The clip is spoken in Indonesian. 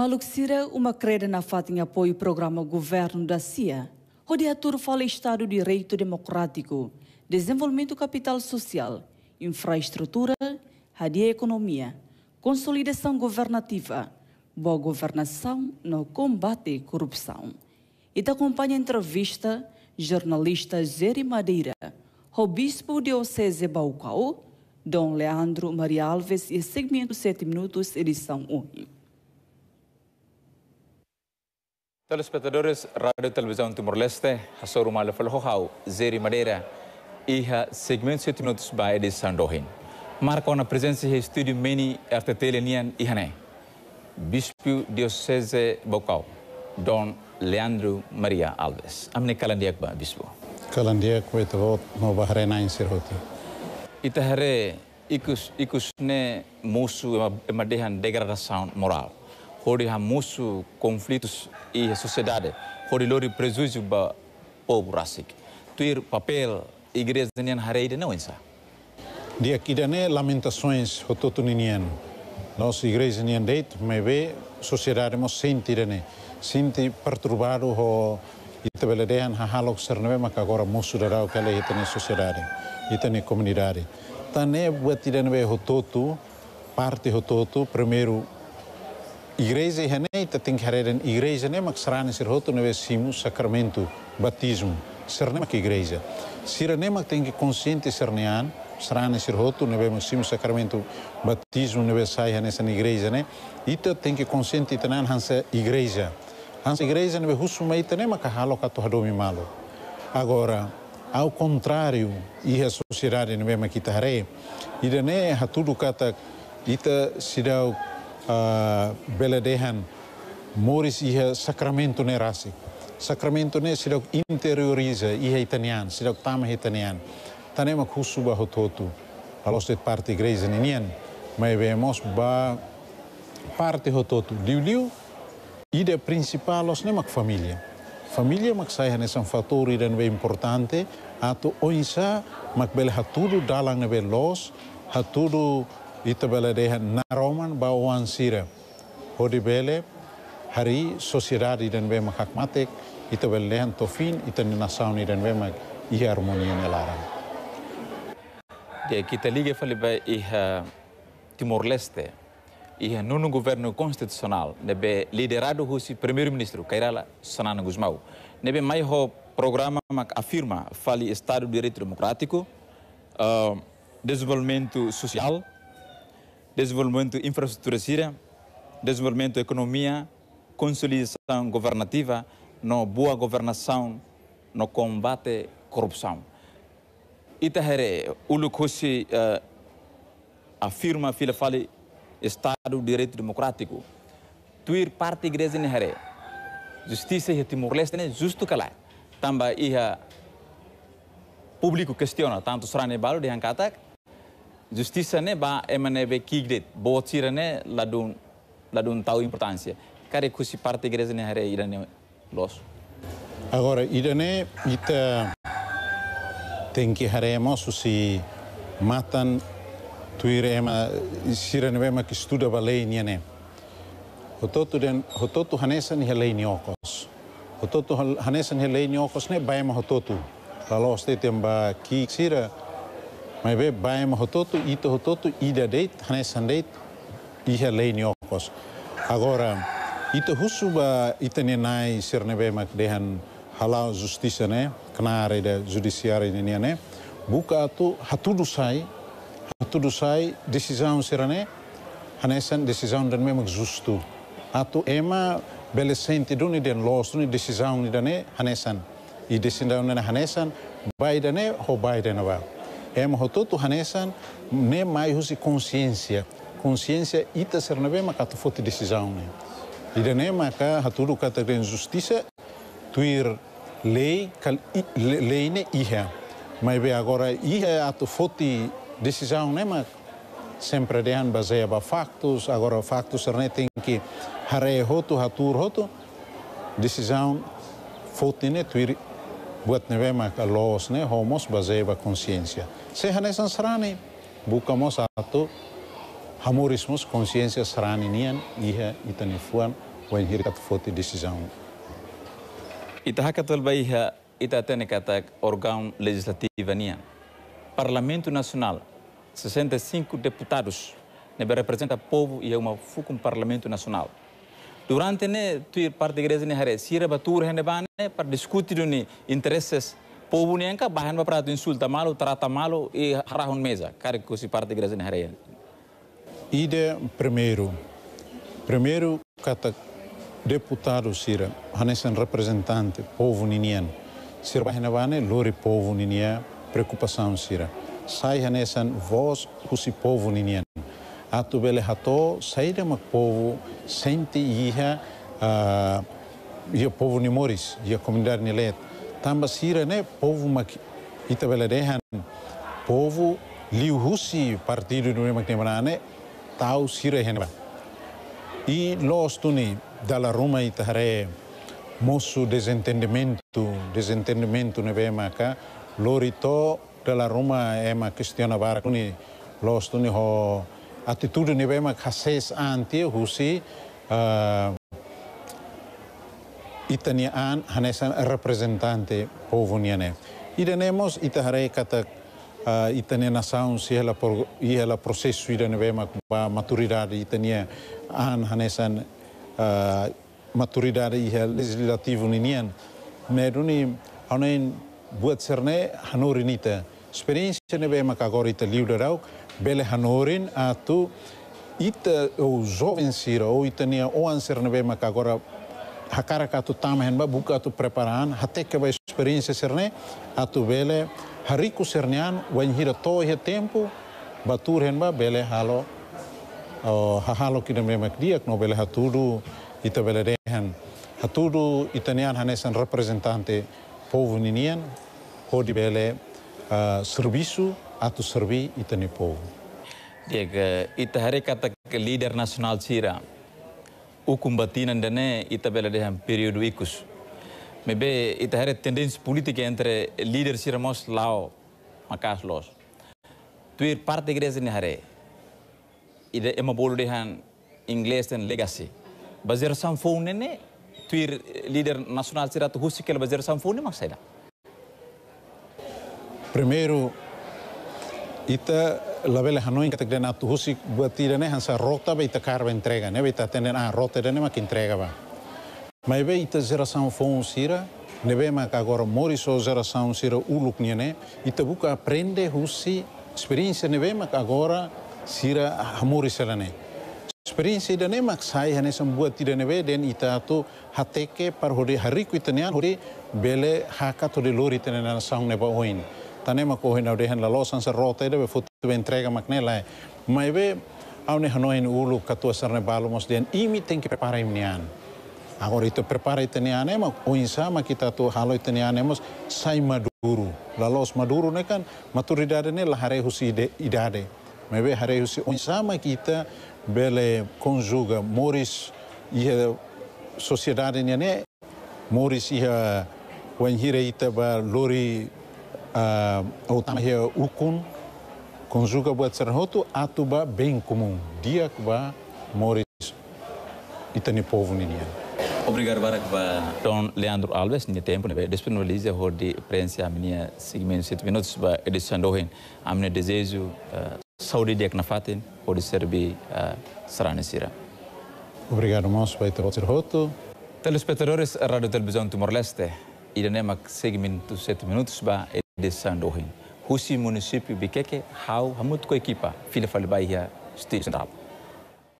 Maluxira, uma creda na FAT em apoio ao programa Governo da CIA. O diretor fala Estado de Direito Democrático, Desenvolvimento Capital Social, Infraestrutura, Radia Economia, Consolidação Governativa, Boa Governação no Combate à Corrupção. E te acompanha a entrevista jornalista Zeri Madeira, o bispo diocese Baucau, Dom Leandro Maria Alves e segmento 7 minutos, edição 1. Telespectadores, Radio Televisão Timor-Leste, Hassoru Malafalhojau, Zeri Madeira, Iha segment 7 minutos ba Edis Sandohin. Marca na presença de estúdio Meni iha Ihane, Bispo Diocese Bocau, Don Leandro Maria Alves. Amne ba Bispo. Kalandiakba, ito vod, no bahre na insirhoti. Itahare, ikus, ikus ne musu ema dehan degradação moral. hori hamusu conflitos e sociedade hori lori prejuízo ba povo rasik tuir papel igreja nian hareide não ensa dia dané lamentações hototo nian nós igreja nian deit me ve sociedade mo sentirane sinti perturbado ho ha halok serneve maka agora musu darau kale é itane sociedade itane comunidade tane buat ve hototo parte hototo primeiro Igreja Haneita é tem que haver igreja nem maxrana ser roto não sacramento batismo ser nem que igreja ser nem tem que consciente ser nean strane nesse roto não vecimos sacramento batismo não sai nessa igreja né ita tem que consciente tanan hansa igreja hansa igreja não husu mai tanan ma kahalo katohadomi malo agora ao contrário e a sociedade não é maquitaré e daí é tudo cata ita se dá uh, eh, beledehan Moris iha Sacramento ne rasi. Sacramento ne sedok interioriza iha itanian, sedok tama itanian. Tanema kusu ba hototu. Alos det parte igreja ninian, mas vemos ba parte hototu. Liu-liu, ida principal os nemak familia. Familia mak saya ne san fatori dan ve importante, ato oisa mak bel hatudu dalang ne ve los, hatudu ita baladeha naroman ba wansira hodi bele hari sociedade den we makak matek ita baladehan tofin ita nasauni den we mak i harmonia nelara de ya, kita liga fale ba iha Timor Leste iha nuno governo constitucional nebe liderado husi premier ministro Kairala Sanana Gusmão nebe mai ho programa mak afirma fali estado de direito democrático uh, desenvolvimento social desenvolvimento de infraestrutura síria, desenvolvimento da de economia, consolidação governativa, no boa governação, no combate à corrupção. Itahere, o Lukosi uh, afirma, filha fala, Estado de Direito Democrático. Tuir parte igreja nihere. Justiça e Timor-Leste, né? Justo que lá. público questiona, tanto Srani Balu de Hankatak, Justiția ba MNB e kigdet, boțirene bo dun la ladun tau importanție. kare kusi si parte greze ne are irane los? Agora, irane ita tenki que haremos susi matan tuirema sirenema que estuda balei niene. Hototu den hototu hanesan helei niokos. Hototu hanesan helei niokos ne baema hototu. lalu te temba kik sira mai be baim hototo, ito hototo, ida deit, hanes date, iha leini okos. Agora, ito husuba itenenai be mak dehan halau justiça né, knare da judiciária ni ane buka tu, hatudu sai, hatudu sai decisão sirane, hanesan decisão dan memak justu. Atu ema belecente duni den losuni duni decisão ni dane hanesan. I decisão dane hanesan, bai dane ho bai dane hemototo hanesan ne mai husi consciência consciência ita ser na bem makato foti decisão ne ida ne maka hatulu kata den justiça tuir lei kal lei ne iha mai be agora iha ato foti decisão ne mak sempre dean baseia ba factos agora factos ne tem que hare hoto hatur hoto decisão foti ne tuir buatnebema los ne homos baseva consciência. Sehane sansrani bukamos satu hamurismus consciência srani nian iha fuan itanifuan wenhirikat foti decisão. ita baiha katak órgão legislativa nian. Parlamento Nacional, 65 deputados, nebe representa povo e é uma fucum Parlamento Nacional. Durante né, tu parte da igreja né hare, sira batur hende ban para discutir uni interesses povo né anca é para tu insulta malo trata malo e harahun mesa. Cara que se parte da igreja né Ide primeiro. Primeiro kata deputado sira hanesen representante povo ninian. Sira bahan bane lori povo ninia preocupação sira. Sai hanesan voz kusi povo ninian. a tu velehato saíra mak povo senti iha ia povo ni moris ia komunidade ni let tamba sira né povo mak ita veladehan povo liu husi partido do mak nemanane tau sira henba e los tuni dalla Roma ita hare moço desentendimento desentendimento ne vemaka lorito dalla Roma ema questiona barcuni los tuni ho atitudini vema kases anti husi uh, eh, itania an hanesan representante povuniane. I tenemos itahare kata uh, eh, itania nasaun si hela por hela processo idane vema ba maturidade itania an hanesan uh, eh, maturidade iha legislativo ninian. Meruni hanen buat serne hanorinita. Experiência ne vema kagorita liudarau. Uh, bele hanorin atu ita o jovem sira ou itania o anser bema maka agora hakara ka tu tamahen ba buka tu preparan hateke ba experiência serne atu bele hariku sernean wanhira tohe tempo batu ba bele halo o hahalo kida bema makdiak no bele hatudu ita bele dehen hatudu itanian hanesan representante povo ninian hodi bele uh, servisu ato servi itani povo. Diga kata katak leader nasional Cira. Ukum batinan ita bela dehan periode ikus. Mebe hari tendens politika entre leader Cira mos lao makas los. Tuir partai igreja ni hare. Ida ema bolu dehan Inggris dan legacy. Bazir samfone nene tuir leader nasional Cira tu husikel bazir samfone maksada. Primeiro, Ita labele hanoin katek den husi buati ne hansa rota be ita karba entrega ne be ita tenen a ah, rota dene makin entrega ba. Mai be ita geração fon sira ne be mak agora mori so geração sira uluk ne, ita buka aprende husi experiência ne be mak agora sira hamori selane. Experiência dene mak sai hane sam buati ne be den ita tu hateke par hori hariku ita nian hori bele hakat hori lori tenen sang ne ba oin tane ma kohin rehen dehen la losan se rota ide be futu be entrega maknela mai be au ne hanoin ulu katua balu mos den imi tenki prepara imnian agora ito prepara iteniane ma oinsa ma kita tu halo ane mos sai maduru la los maduru ne kan dade ne la hare husi ide idade mai be hare husi oinsa ma kita bele konjuga moris ia sociedade ne e, moris ia wanhira ita ba lori utama ah, hia ukun conjuga buat serhoto atuba bem comum dia que vai morrer e tem povo ninia Obrigado, Barakba. don Leandro Alves, no tempo, né? Depois não lise hor de prensa a minha segmento sete minutos ba edição dohen. A minha desejo ah, saúde de aknafaten hor de serbi ah, saranesira. Obrigado, moço, para ter outro Telespectadores, radio Televisão Timor-Leste, iremos segmento sete minutos ba descendo rin. Husi município bekeke hau hamut ko ekipa file file falibaiya station tap.